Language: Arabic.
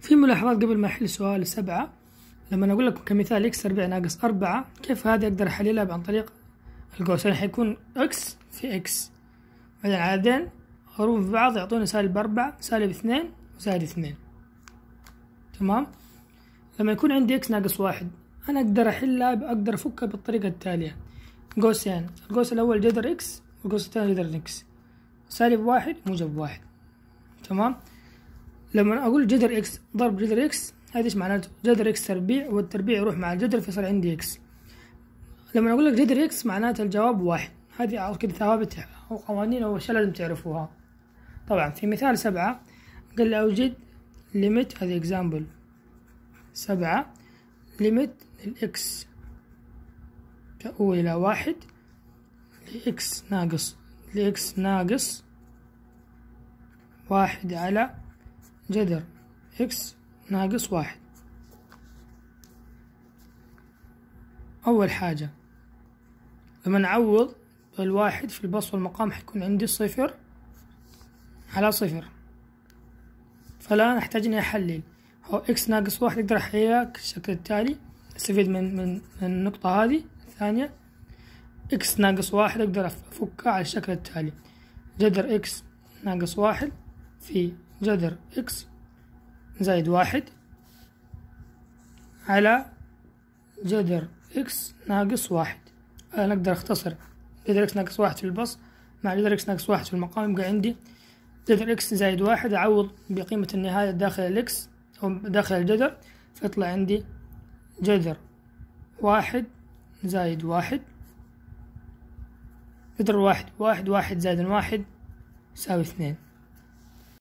في ملاحظات قبل ما أحل سؤال سبعة لما أقول لكم كمثال إكس أربعة ناقص أربعة كيف هذه أقدر أحللها عن طريق القوسين حيكون إكس في إكس بعدين عددين حروف في بعض يعطوني سالب أربعة سالب اثنين وزائد اثنين تمام لما يكون عندي إكس ناقص واحد أنا أقدر أحلها أقدر أفكها بالطريقة التالية قوسين القوس الأول جذر إكس والقوس الثاني جذر إكس سالب واحد موجب واحد تمام لما اقول جذر اكس ضرب جذر اكس هذا ايش معناته جذر اكس تربيع والتربيع يروح مع الجذر فيصير عندي اكس لما اقول لك جذر اكس معناته الجواب واحد هذه كده ثوابت او قوانين او اشياء لازم تعرفوها طبعا في مثال سبعة قال لي اوجد ليميت هذا اكزامبل سبعة ليميت الاكس تأول الى واحد لإكس ناقص لإكس ناقص واحد على جذر إكس ناقص واحد أول حاجة لما نعوض الواحد في البسط والمقام حيكون عندي صفر على صفر فلا نحتاج إني أحلل هو إكس ناقص واحد أقدر أحللها بالشكل التالي أستفيد من من من النقطة هذه الثانية إكس ناقص واحد أقدر أفكها على الشكل التالي جذر إكس ناقص واحد في جذر إكس زائد واحد على جذر إكس ناقص واحد أنا أقدر أختصر جذر إكس ناقص واحد في البسط مع جذر إكس ناقص واحد في المقام يبقى عندي جذر إكس زائد واحد أعوض بقيمة النهاية داخل الإكس أو داخل الجذر فيطلع عندي جذر واحد زائد واحد جذر واحد واحد واحد زائد واحد يساوي اثنين